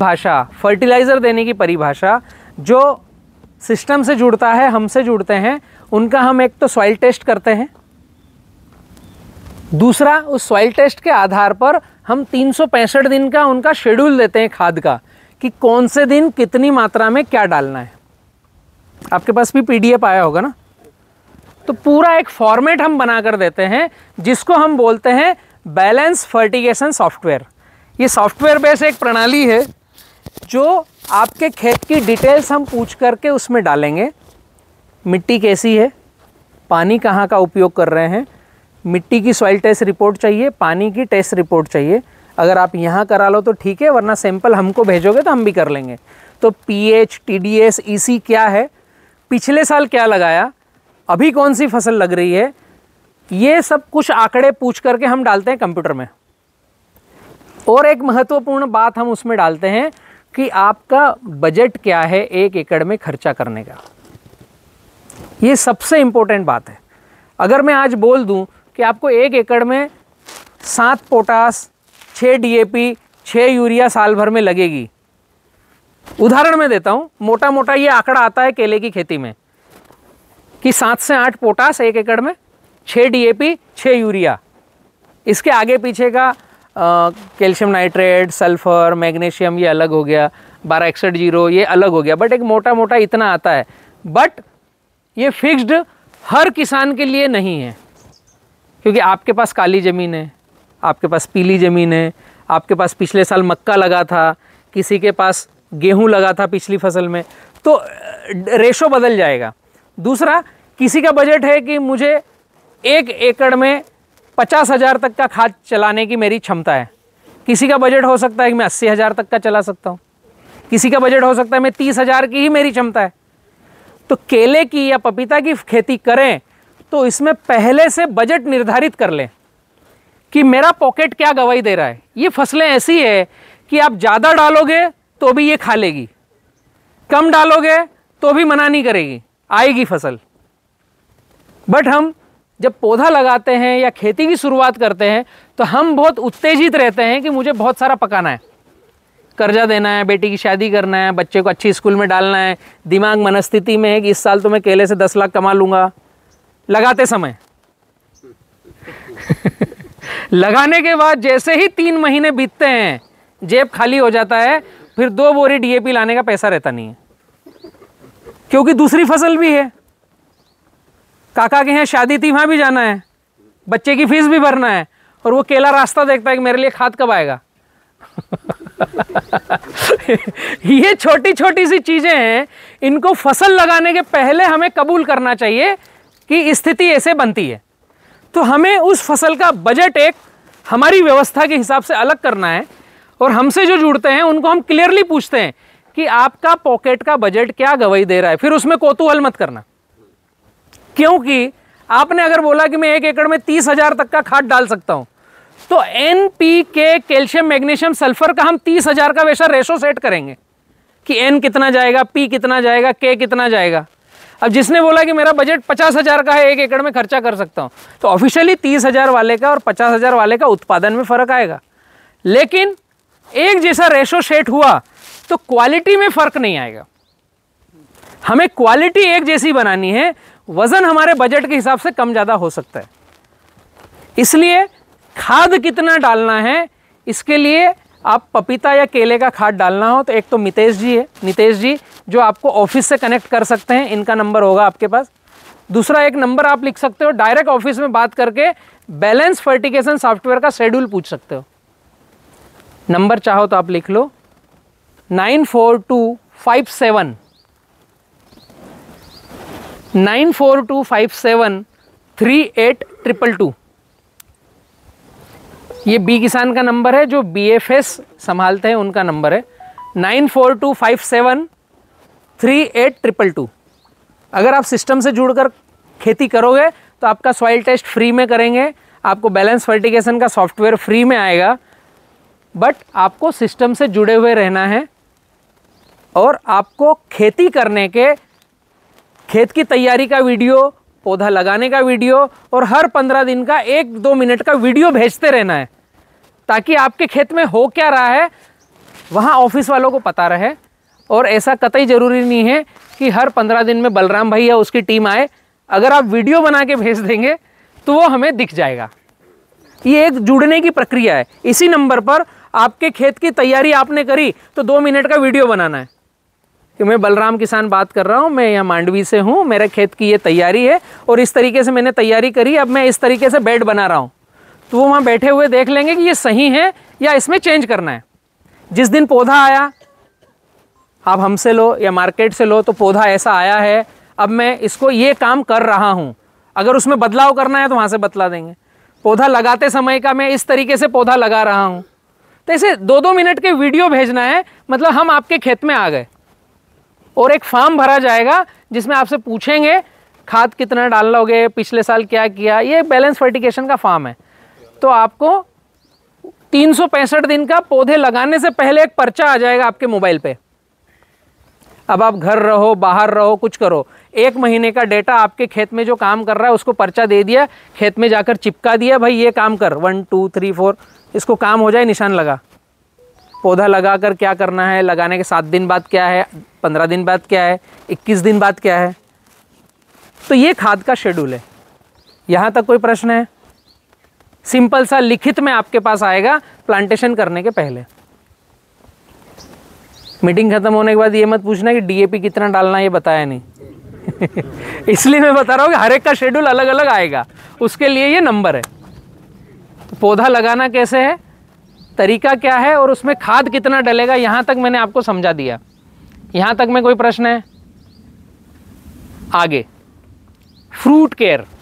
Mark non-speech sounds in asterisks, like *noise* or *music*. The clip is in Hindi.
भाषा फर्टिलाइज़र देने की परिभाषा जो सिस्टम से जुड़ता है हमसे जुड़ते हैं उनका हम एक तो सॉइल टेस्ट करते हैं दूसरा उस सॉइल टेस्ट के आधार पर हम तीन दिन का उनका शेड्यूल देते हैं खाद का कि कौन से दिन कितनी मात्रा में क्या डालना है आपके पास भी पीडीएफ आया होगा ना तो पूरा एक फॉर्मेट हम बना कर देते हैं जिसको हम बोलते हैं बैलेंस फर्टिगेशन सॉफ्टवेयर ये सॉफ्टवेयर बेस एक प्रणाली है जो आपके खेत की डिटेल्स हम पूछ करके उसमें डालेंगे मिट्टी कैसी है पानी कहाँ का उपयोग कर रहे हैं मिट्टी की सॉइल टेस्ट रिपोर्ट चाहिए पानी की टेस्ट रिपोर्ट चाहिए अगर आप यहाँ करा लो तो ठीक है वरना सैंपल हमको भेजोगे तो हम भी कर लेंगे तो पीएच, ई सी क्या है पिछले साल क्या लगाया अभी कौन सी फसल लग रही है ये सब कुछ आंकड़े पूछ करके हम डालते हैं कंप्यूटर में और एक महत्वपूर्ण बात हम उसमें डालते हैं कि आपका बजट क्या है एक एकड़ में खर्चा करने का ये सबसे इम्पोर्टेंट बात है अगर मैं आज बोल दूं कि आपको एक एकड़ में सात पोटास छः डीएपी छः यूरिया साल भर में लगेगी उदाहरण में देता हूँ मोटा मोटा ये आंकड़ा आता है केले की खेती में कि सात से आठ पोटास एक एकड़ में छः डीएपी छः यूरिया इसके आगे पीछे का कैल्शियम नाइट्रेट सल्फ़र मैग्नीशियम ये अलग हो गया बारह एक्सठ जीरो ये अलग हो गया बट एक मोटा मोटा इतना आता है बट ये फिक्स्ड हर किसान के लिए नहीं है क्योंकि आपके पास काली ज़मीन है आपके पास पीली ज़मीन है आपके पास पिछले साल मक्का लगा था किसी के पास गेहूं लगा था पिछली फसल में तो रेशो बदल जाएगा दूसरा किसी का बजट है कि मुझे एक एकड़ में पचास हज़ार तक का खाद चलाने की मेरी क्षमता है किसी का बजट हो सकता है कि मैं अस्सी हज़ार तक का चला सकता हूँ किसी का बजट हो सकता है मैं तीस हज़ार की ही मेरी क्षमता है तो केले की या पपीता की खेती करें तो इसमें पहले से बजट निर्धारित कर लें कि मेरा पॉकेट क्या गवाही दे रहा है ये फसलें ऐसी है कि आप ज़्यादा डालोगे तो भी ये खा लेगी कम डालोगे तो भी मना नहीं करेगी आएगी फसल बट हम जब पौधा लगाते हैं या खेती की शुरुआत करते हैं तो हम बहुत उत्तेजित रहते हैं कि मुझे बहुत सारा पकाना है कर्जा देना है बेटी की शादी करना है बच्चे को अच्छी स्कूल में डालना है दिमाग मनस्थिति में है कि इस साल तो मैं केले से दस लाख कमा लूँगा लगाते समय *laughs* लगाने के बाद जैसे ही तीन महीने बीतते हैं जेब खाली हो जाता है फिर दो बोरी डीएपी लाने का पैसा रहता नहीं है क्योंकि दूसरी फसल भी है काका के यहाँ शादी थी वहाँ भी जाना है बच्चे की फीस भी भरना है और वो केला रास्ता देखता है कि मेरे लिए खाद कब आएगा *laughs* ये छोटी छोटी सी चीज़ें हैं इनको फसल लगाने के पहले हमें कबूल करना चाहिए कि स्थिति ऐसे बनती है तो हमें उस फसल का बजट एक हमारी व्यवस्था के हिसाब से अलग करना है और हमसे जो जुड़ते हैं उनको हम क्लियरली पूछते हैं कि आपका पॉकेट का बजट क्या गवाही दे रहा है फिर उसमें कोतूहल मत करना क्योंकि आपने अगर बोला कि मैं एक एकड़ में तीस हजार तक का खाद डाल सकता हूं तो N P K calcium magnesium sulphur का हम तीस हजार का वैसा रेशो सेट करेंगे कि एन कितना जाएगा पी कितना जाएगा के कितना जाएगा अब जिसने बोला कि मेरा बजट पचास हजार का है एक एकड़ में खर्चा कर सकता हूं तो ऑफिशियली तीस हजार वाले का और पचास हजार वाले का उत्पादन में फ़र्क आएगा लेकिन एक जैसा रेशो सेट हुआ तो क्वालिटी में फ़र्क नहीं आएगा हमें क्वालिटी एक जैसी बनानी है वज़न हमारे बजट के हिसाब से कम ज़्यादा हो सकता है इसलिए खाद कितना डालना है इसके लिए आप पपीता या केले का खाद डालना हो तो एक तो मितेश जी है नितेश जी जो आपको ऑफिस से कनेक्ट कर सकते हैं इनका नंबर होगा आपके पास दूसरा एक नंबर आप लिख सकते हो डायरेक्ट ऑफिस में बात करके बैलेंस फर्टिकेशन सॉफ्टवेयर का शेड्यूल पूछ सकते हो नंबर चाहो तो आप लिख लो nine four two five seven nine four two five seven three eight triple two ये बी किसान का नंबर है जो बी एफ एस संभालते हैं उनका नंबर है nine four two five seven three eight triple two अगर आप सिस्टम से जुड़कर खेती करोगे तो आपका सॉइल टेस्ट फ्री में करेंगे आपको बैलेंस फर्टिगेशन का सॉफ्टवेयर फ्री में आएगा बट आपको सिस्टम से जुड़े हुए रहना है और आपको खेती करने के खेत की तैयारी का वीडियो पौधा लगाने का वीडियो और हर पंद्रह दिन का एक दो मिनट का वीडियो भेजते रहना है ताकि आपके खेत में हो क्या रहा है वहाँ ऑफिस वालों को पता रहे और ऐसा कतई ज़रूरी नहीं है कि हर पंद्रह दिन में बलराम भाई या उसकी टीम आए अगर आप वीडियो बना के भेज देंगे तो वो हमें दिख जाएगा ये एक जुड़ने की प्रक्रिया है इसी नंबर पर आपके खेत की तैयारी आपने करी तो दो मिनट का वीडियो बनाना है कि मैं बलराम किसान बात कर रहा हूँ मैं यहाँ मांडवी से हूँ मेरे खेत की ये तैयारी है और इस तरीके से मैंने तैयारी करी अब मैं इस तरीके से बेड बना रहा हूँ तो वो वहाँ बैठे हुए देख लेंगे कि ये सही है या इसमें चेंज करना है जिस दिन पौधा आया आप हमसे लो या मार्केट से लो तो पौधा ऐसा आया है अब मैं इसको ये काम कर रहा हूँ अगर उसमें बदलाव करना है तो वहाँ से बतला देंगे पौधा लगाते समय का मैं इस तरीके से पौधा लगा रहा हूँ तो ऐसे दो दो मिनट के वीडियो भेजना है मतलब हम आपके खेत में आ गए और एक फार्म भरा जाएगा जिसमें आपसे पूछेंगे खाद कितना डाल लोगे पिछले साल क्या किया ये बैलेंस फर्टिकेशन का फार्म है तो आपको तीन दिन का पौधे लगाने से पहले एक पर्चा आ जाएगा आपके मोबाइल पे अब आप घर रहो बाहर रहो कुछ करो एक महीने का डेटा आपके खेत में जो काम कर रहा है उसको पर्चा दे दिया खेत में जाकर चिपका दिया भाई ये काम कर वन टू थ्री फोर इसको काम हो जाए निशान लगा पौधा लगा कर क्या करना है लगाने के सात दिन बाद क्या है पंद्रह दिन बाद क्या है इक्कीस दिन बाद क्या है तो ये खाद का शेड्यूल है यहाँ तक कोई प्रश्न है सिंपल सा लिखित में आपके पास आएगा प्लांटेशन करने के पहले मीटिंग खत्म होने के बाद ये मत पूछना कि डीएपी कितना डालना ये बताया नहीं *laughs* इसलिए मैं बता रहा हूँ कि हर एक का शेड्यूल अलग अलग आएगा उसके लिए ये नंबर है पौधा लगाना कैसे है तरीका क्या है और उसमें खाद कितना डलेगा यहाँ तक मैंने आपको समझा दिया यहाँ तक में कोई प्रश्न है आगे फ्रूट केयर